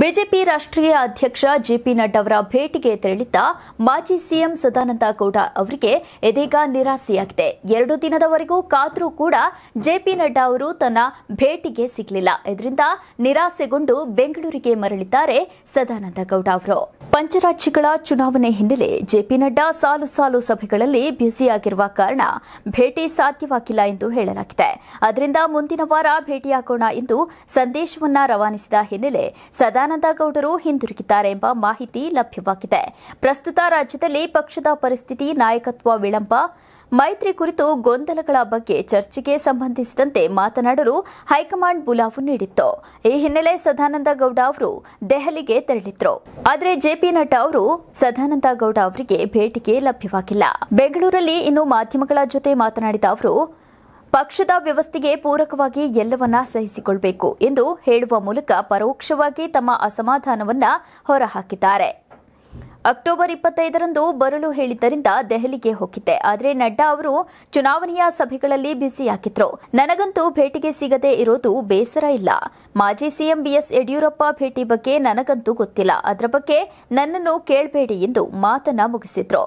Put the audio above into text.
BJP ರಾಷ್ಟ್ರೀಯ ಅಧ್ಯಕ್ಷ JP Nadda ಅವರ ಭೇಟಿಗೆ ತೆರಳಿದ್ದ ಮಾಜಿ ಸಿಎಂ ಸದಾನಂದ ಗೌಡ ಅವರಿಗೆ ಇದೀಗ ನಿರಾಸೆಯಾಗಿದೆ ಎರಡು ದಿನದವರೆಗೂ ಕಾದರೂ ಕೂಡ ಜೆಪಿ ನಡ್ಡಾ ಅವರು ತನ್ನ ಭೇಟಿಗೆ ಸಿಗಲಿಲ್ಲ ಇದರಿಂದ ನಿರಾಸೆಗೊಂಡು ಬೆಂಗಳೂರಿಗೆ ಮರಳಿದ್ದಾರೆ ಸದಾನಂದ ಗೌಡ ಅವರು ಪಂಚರಾಜ್ಯಗಳ ಚುನಾವಣೆ ಹಿನ್ನೆಲೆ ಜೆಪಿ ನಡ್ಡಾ ಸಾಲು ಸಾಲು ಸಭೆಗಳಲ್ಲಿ ಬ್ಯುಸಿಯಾಗಿರುವ ಕಾರಣ ಭೇಟಿ ಸಾಧ್ಯವಾಗಿಲ್ಲ ಎಂದು ಹೇಳಲಾಗಿದೆ ಅದರಿಂದ ಮುಂದಿನ ವಾರ ಭೇಟಿಯಾಗೋಣ ಎಂದು ಸಂದೇಶವನ್ನ ರವಾನಿಸಿದ ಹಿನ್ನೆಲೆ ಸದಾನಂದ ಗೌಡರು ಹಿಂದಿರುಗಿದ್ದಾರೆ ಎಂಬ ಮಾಹಿತಿ ಲಭ್ಯವಾಗಿದೆ ಪ್ರಸ್ತುತ ರಾಜ್ಯದಲ್ಲಿ ಪಕ್ಷದ ಪರಿಸ್ಥಿತಿ ನಾಯಕತ್ವ ವಿಳಂಬ ಮೈತ್ರಿ ಕುರಿತು ಗೊಂದಲಗಳ ಬಗ್ಗೆ ಚರ್ಚೆಗೆ ಸಂಬಂಧಿಸಿದಂತೆ ಮಾತನಾಡಲು ಹೈಕಮಾಂಡ್ ಬುಲಾವು ನೀಡಿತ್ತು ಈ ಹಿನ್ನೆಲೆ ಸದಾನಂದ ಗೌಡ ಅವರು ದೆಹಲಿಗೆ ತೆರಳಿದ್ರು ಆದರೆ ಜೆಪಿ ನಡ್ಡಾ ಅವರು ಸದಾನಂದ ಗೌಡ ಅವರಿಗೆ ಭೇಟಿಗೆ ಲಭ್ಯವಾಗಿಲ್ಲ ಬೆಂಗಳೂರಲ್ಲಿ ಇನ್ನು ಮಾಧ್ಯಮಗಳ ಜೊತೆ ಮಾತನಾಡಿದ ಅವರು ಪಕ್ಷದ ವ್ಯವಸ್ಥೆಗೆ ಪೂರಕವಾಗಿ ಎಲ್ಲವನ್ನ ಸಹಿಸಿಕೊಳ್ಳಬೇಕು ಎಂದು ಹೇಳುವ ಮೂಲಕ ಪರೋಕ್ಷವಾಗಿ ತಮ್ಮ ಅಸಮಾಧಾನವನ್ನ ಹೊರಹಾಕಿದ್ದಾರೆ ಅಕ್ಟೋಬರ್ ಇಪ್ಪತ್ತೈದರಂದು ಬರಲು ಹೇಳಿದ್ದರಿಂದ ದೆಹಲಿಗೆ ಹೋಗಿದ್ದೆ ಆದರೆ ನಡ್ಡಾ ಅವರು ಚುನಾವಣೆಯ ಸಭೆಗಳಲ್ಲಿ ಬ್ಯುಸಿಯಾಗಿದ್ರು ನನಗಂತೂ ಭೇಟಿಗೆ ಸಿಗದೆ ಇರೋದು ಬೇಸರ ಇಲ್ಲ ಮಾಜಿ ಸಿಎಂ ಬಿಎಸ್ ಯಡಿಯೂರಪ್ಪ ಭೇಟಿ ಬಗ್ಗೆ ನನಗಂತೂ ಗೊತ್ತಿಲ್ಲ ಅದರ ಬಗ್ಗೆ ನನ್ನನ್ನು ಕೇಳಬೇಡಿ ಎಂದು ಮಾತನ್ನ ಮುಗಿಸಿದ್ರು